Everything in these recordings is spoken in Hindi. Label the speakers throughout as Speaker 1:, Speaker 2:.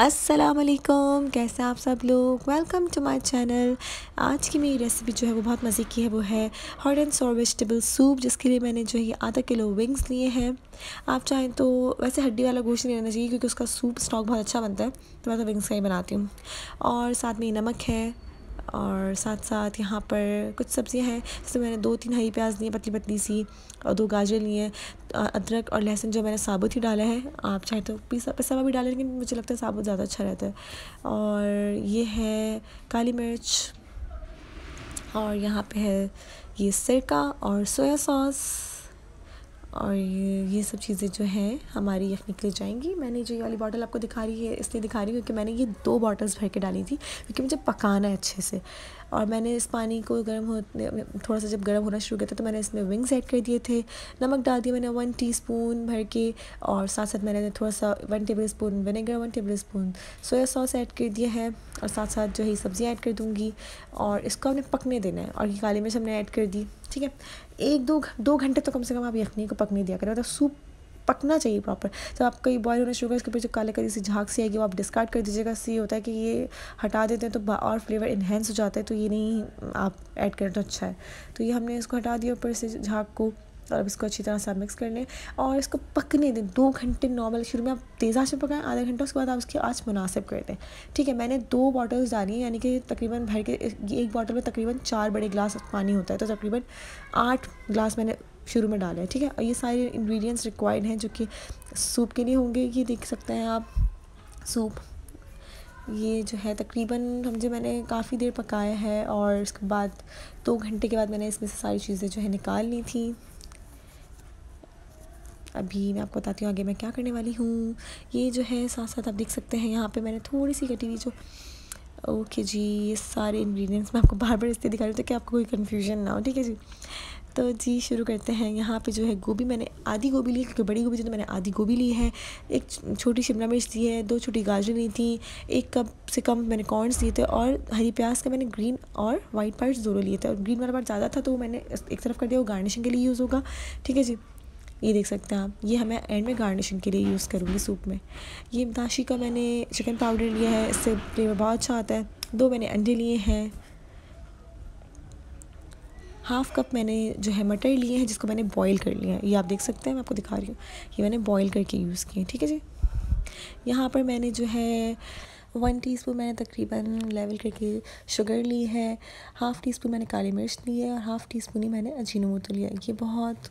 Speaker 1: असलकम कैसे आप सब लोग वेलकम टू माय चैनल आज की मेरी रेसिपी जो है वो बहुत मज़े की है वो है hot and sour vegetable soup जिसके लिए मैंने जो है आधा किलो विंग्स लिए हैं आप चाहें तो वैसे हड्डी वाला गोश्त नहीं लेना चाहिए क्योंकि उसका सूप स्टॉक बहुत अच्छा बनता है तो मैं तो विंग्स का ही बनाती हूँ और साथ में नमक है और साथ साथ यहाँ पर कुछ सब्ज़ियाँ हैं जैसे मैंने दो तीन हरी प्याज लिए पतली पतली सी और दो गाजर लिए हैं अदरक और लहसुन जो मैंने साबुत ही डाला है आप चाहे तो पिसा पिसा भी डालें लेकिन मुझे लगता है साबुत ज़्यादा अच्छा रहता है और ये है काली मिर्च और यहाँ पे है ये सिरका और सोया सॉस और ये सब चीज़ें जो हैं हमारी यख निकल जाएंगी मैंने जो ये वाली बॉटल आपको दिखा रही है इसलिए दिखा रही हूँ क्योंकि मैंने ये दो बॉटल्स भर के डाली थी क्योंकि मुझे पकाना है अच्छे से और मैंने इस पानी को गर्म हो थोड़ा सा जब गर्म होना शुरू किया था तो मैंने इसमें विंग्स ऐड कर दिए थे नमक डाल दिया मैंने वन टी भर के और साथ साथ मैंने थोड़ा सा one tablespoon vinegar one tablespoon soya sauce add कर दिया है और साथ साथ जो है सब्ज़ियाँ ऐड कर दूँगी और इसको हमने पकने देना है और ये काली मिर्च हमने ऐड कर दी ठीक है एक दो दो घंटे तो कम से कम आप यखनी को पकने दिया करें मतलब सूप पकना चाहिए तो प्रॉपर जब आपका ये बॉयल होना शुरू इसके ऊपर पीछे काले करी सी झाग सी आएगी वो आप डिस्कार्ड कर दीजिएगा सी होता है कि ये हटा देते हैं तो और फ्लेवर इन्हेंस हो जाता है तो ये नहीं आप ऐड करें तो अच्छा है तो ये हमने इसको हटा दिया ऊपर से झाग को और अब इसको अच्छी तरह से मिक्स कर लें और इसको पकने दें दो घंटे नॉर्मल शुरू में आप तेज़ आँच में पकाएं आधा घंटा उसके बाद आप उसकी आँच मुनासिब कर दें ठीक है मैंने दो बॉटल्स डाली हैं यानी कि तकरीबन भर के एक बॉटल में तकरीबन चार बड़े गिलास पानी होता है तो तकरीबन आठ गिलास मैंने शुरू में डाले ठीक है और ये सारे इंग्रेडिएंट्स रिक्वायर्ड हैं जो कि सूप के लिए होंगे ये देख सकते हैं आप सूप ये जो है तकरीबन समझे मैंने काफ़ी देर पकाया है और इसके बाद दो घंटे के बाद मैंने इसमें से सारी चीज़ें जो है निकाल ली थी अभी मैं आपको बताती हूँ आगे मैं क्या करने वाली हूँ ये जो है साथ साथ आप देख सकते हैं यहाँ पे मैंने थोड़ी सी कटी हुई जो ओके जी ये सारे इंग्रेडिएंट्स मैं आपको बार बार इसलिए दिखा रही हूँ ताकि आपको कोई कन्फ्यूजन ना हो ठीक है जी तो जी शुरू करते हैं यहाँ पे जो है गोभी मैंने आधी गोभी ली क्योंकि बड़ी गोभी थी तो मैंने आधी गोभी ली है एक छोटी शिमला मिर्च ली है दो छोटी गाजर ली थी एक कप से कम मैंने कॉर्नस लिए थे और हरी प्याज का मैंने ग्रीन और वाइट पार्ट्स दोनों लिए थे और ग्रीन वाला पार्ट ज़्यादा था तो मैंने एक तरफ कर दिया वो गार्निशिंग के लिए यूज़ होगा ठीक है जी ये देख सकते हैं आप ये हमें एंड में गार्निशिंग के लिए यूज़ करूँगी सूप में ये दाशी का मैंने चिकन पाउडर लिया है इससे फ्लेवर बहुत अच्छा आता है दो मैंने अंडे लिए हैं हाफ़ कप मैंने जो है मटर लिए हैं जिसको मैंने बॉईल कर लिया है ये आप देख सकते हैं मैं आपको दिखा रही हूँ ये मैंने बॉईल करके यूज़ किए ठीक है जी यहाँ पर मैंने जो है वन टी स्पून मैंने तकरीबन लेवल करके शुगर ली है हाफ़ टी स्पून मैंने काली मिर्च ली है और हाफ़ टी स्पून ही मैंने अजीनोमोटो लिया ये बहुत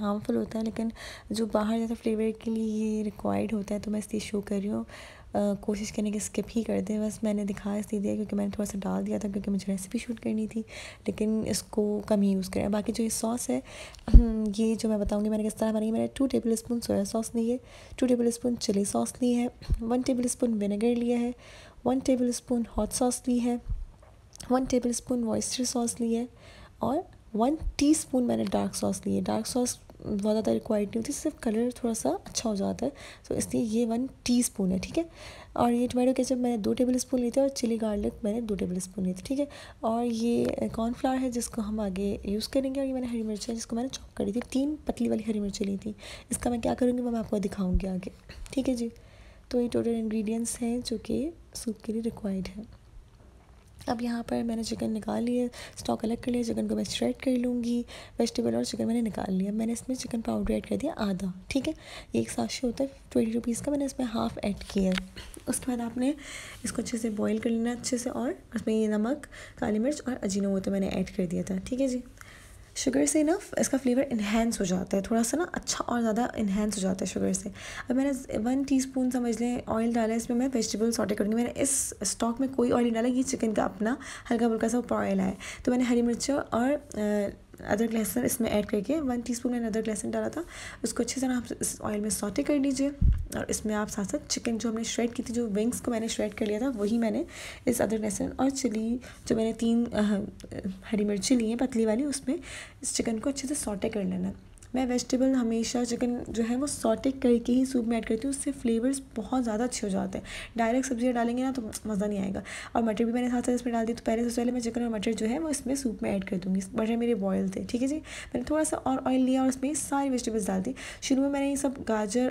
Speaker 1: हार्मफुल होता है लेकिन जो बाहर जैसे फ्लेवर के लिए ये रिक्वायर्ड होता है तो मैं इसलिए शो कर रही हूँ कोशिश करने की स्किप ही कर दें बस मैंने दिखा इसलिए दिया क्योंकि मैंने थोड़ा सा डाल दिया था क्योंकि मुझे रेसिपी शूट करनी थी लेकिन इसको कम ही यूज़ करें बाकी जो ये सॉस है ये जो मैं बताऊँगी मैंने किस तरह बनाई मैंने two tablespoon soya sauce ली है two tablespoon chilli sauce ली है वन टेबल स्पून विनेगर लिया है one tablespoon hot sauce ली है one tablespoon moisture sauce ली है और वन टी मैंने डार्क सॉस ली है डार्क सॉस बहुत ज़्यादा रिक्वायर्ड नहीं होती सिर्फ कलर थोड़ा सा अच्छा हो जाता है तो इसलिए ये वन टी स्पून है ठीक है और ये टोमेटो केचप मैंने दो टेबल स्पून ली थी और चिली गार्लिक मैंने दो टेबल स्पून ली थी ठीक है और ये कॉर्नफ्लावर है जिसको हम आगे यूज़ करेंगे और ये मैंने हरी मिर्च है जिसको मैंने चॉप करी थी तीन पतली वाली हरी मिर्च ली थी इसका मैं क्या करूँगी मैं आपको दिखाऊँगी आगे ठीक है जी तो ये टोटल इन्ग्रीडियंट्स हैं जो कि सूप के लिए रिक्वायर्ड है अब यहाँ पर मैंने चिकन निकाल लिया स्टॉक अलग कर लिया चिकन को मैं स्ट्रेड कर लूँगी वेजिटेबल और चिकन मैंने निकाल लिया मैंने इसमें चिकन पाउडर ऐड कर दिया आधा ठीक है ये एक ही होता है ट्वेंटी रुपीज़ का मैंने इसमें हाफ़ ऐड किया है उसके बाद आपने इसको अच्छे से बॉईल कर लेना अच्छे से और उसमें ये नमक काली मिर्च और अजीनो वो तो मैंने ऐड कर दिया था ठीक है जी शुगर से ना इसका फ्लेवर इन्हेंस हो जाता है थोड़ा सा ना अच्छा और ज़्यादा इन्हेंस हो जाता है शुगर से अब मैंने वन टीस्पून समझ लें ऑयल डाला है इसमें मैं वेजिटेबल सॉटे करूँगी मैंने इस स्टॉक में कोई ऑयल नहीं डाला ये चिकन का अपना हल्का फुल्का सा ऊपर ऑयल आया तो मैंने हरी मिर्च और अदरक लहसन इसमें ऐड करके वन टीस्पून मैंने अदरक लहसन डाला था उसको अच्छी तरह आप इस ऑयल में सॉटे कर लीजिए और इसमें आप साथ साथ चिकन जो हमने श्रेड की थी जो विंग्स को मैंने श्रेड कर लिया था वही मैंने इस अदरक लहसन और चिली जो मैंने तीन हरी मिर्ची ली है पतली वाली उसमें इस चिकन को अच्छे से सॉटे कर लेना मैं वेजिटेबल हमेशा चिकन जो है वो सॉटे करके ही सूप में ऐड करती हूँ उससे फ्लेवर्स बहुत ज़्यादा अच्छे हो जाते हैं डायरेक्ट सब्जियाँ डालेंगे ना तो मज़ा नहीं आएगा और मटर भी मैंने साथ साथ इसमें डाल दी तो पहले सबसे पहले मैं चिकन और मटर जो है वो इसमें सूप में ऐड कर दूँगी मटर मेरे बॉयल थे ठीक है जी मैंने थोड़ा सा और ऑयल लिया और उसमें सारी वेजिटेबल्स डाल दी शुरू में मैंने ये सब गाजर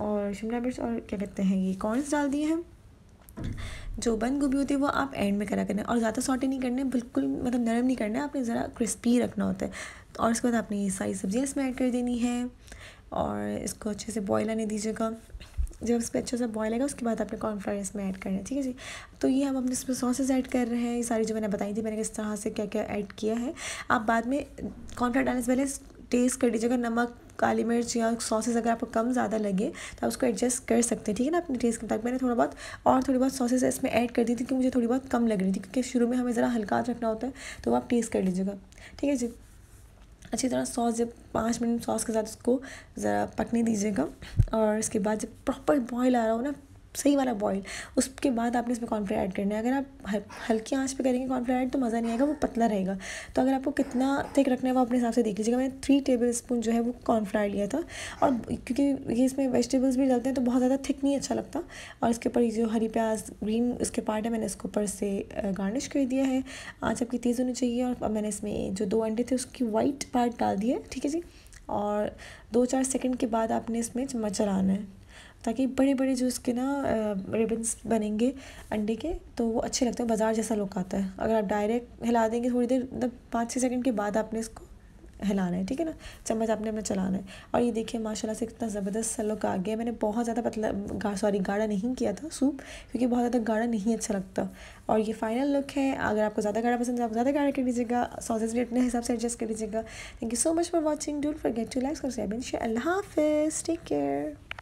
Speaker 1: और शिमला मिर्च और क्या कहते हैं ये कॉर्नस डाल दिए हैं जो बंद गोभी होती है वो आप एंड में करा करना है और ज़्यादा सॉटे नहीं करने बिल्कुल मतलब नरम नहीं करना है आपने ज़रा क्रिस्पी रखना होता है और उसके बाद आपने ये सारी सब्ज़ियाँ इसमें ऐड कर देनी है और इसको अच्छे से बॉयल आने दीजिएगा जब इस पर अच्छे से बॉयल आएगा उसके बाद आपने कॉर्नफ्लावर इसमें ऐड करना है ठीक है जी तो ये हम अपने इसमें सॉसेज ऐड कर रहे हैं ये सारी जो मैंने बताई थी मैंने किस तरह से क्या क्या ऐड किया है आप बाद में कॉर्नफ्लावर डालने से पहले टेस्ट कर लीजिएगा नमक काली मिर्च या सॉसेज़ अगर आपको कम ज़्यादा लगे तो आप उसको एडजस्ट कर सकते हैं ठीक है ना अपने टेस्ट के मुताबिक मैंने थोड़ा बहुत और थोड़ी बहुत सॉसेज इसमें ऐड कर दी थी क्योंकि मुझे थोड़ी बहुत कम लग रही थी क्योंकि शुरू में हमें ज़रा हल्का रखना होता है तो आप टेस्ट कर लीजिएगा ठीक है जी अच्छी तरह सॉस जब पाँच मिनट सॉस के साथ उसको ज़रा पकने दीजिएगा और इसके बाद जब प्रॉपर बॉयल आ रहा हो ना सही वाला बॉयल उसके बाद आपने इसमें कॉर्नफ्लेवर ऐड करना है अगर आप हल्की आंच पे करेंगे कॉर्नफ्लेवर ऐड तो मज़ा नहीं आएगा वो पतला रहेगा तो अगर आपको कितना थिक रखना है वो अपने हिसाब से देख लीजिएगा मैंने थ्री टेबल स्पून जो है वो कॉर्नफ्लावर लिया था और क्योंकि ये इसमें वेजिटेबल्स भी डालते हैं तो बहुत ज़्यादा थिक नहीं अच्छा लगता और इसके ऊपर जो हरी प्याज ग्रीन उसके पार्ट है मैंने इसके ऊपर से गार्निश कर दिया है आँच आपकी तेज़ होनी चाहिए और मैंने इसमें जो दो अंडे थे उसकी वाइट पार्ट डाल दी है ठीक है जी और दो चार सेकेंड के बाद आपने इसमें चम्मच चलाना है ताकि बड़े बड़े जो इसके ना रिबन्स बनेंगे अंडे के तो वो अच्छे लगते हैं बाज़ार जैसा लुक आता है अगर आप डायरेक्ट हिला देंगे थोड़ी देर मतलब पाँच छः सेकंड के बाद आपने इसको हिलाना है ठीक है ना चम्मच आपने अपना चलाना है और ये देखिए माशाल्लाह से इतना ज़बरदस्त सा लुक आ गया मैंने बहुत ज़्यादा पतला गा, सॉरी गाढ़ा नहीं किया था सूप क्योंकि बहुत ज़्यादा गाढ़ा नहीं अच्छा लगता और ये फाइनल लुक है अगर आपको ज़्यादा गाढ़ा पसंद है आप ज़्यादा गाढ़ा कर लीजिएगा सॉसेज भी अपने हिसाब से एडजस्ट कर लीजिएगा thank you so much for watching don't forget to like और एंड शेयर अल्लाह हाफिज़ टेक केयर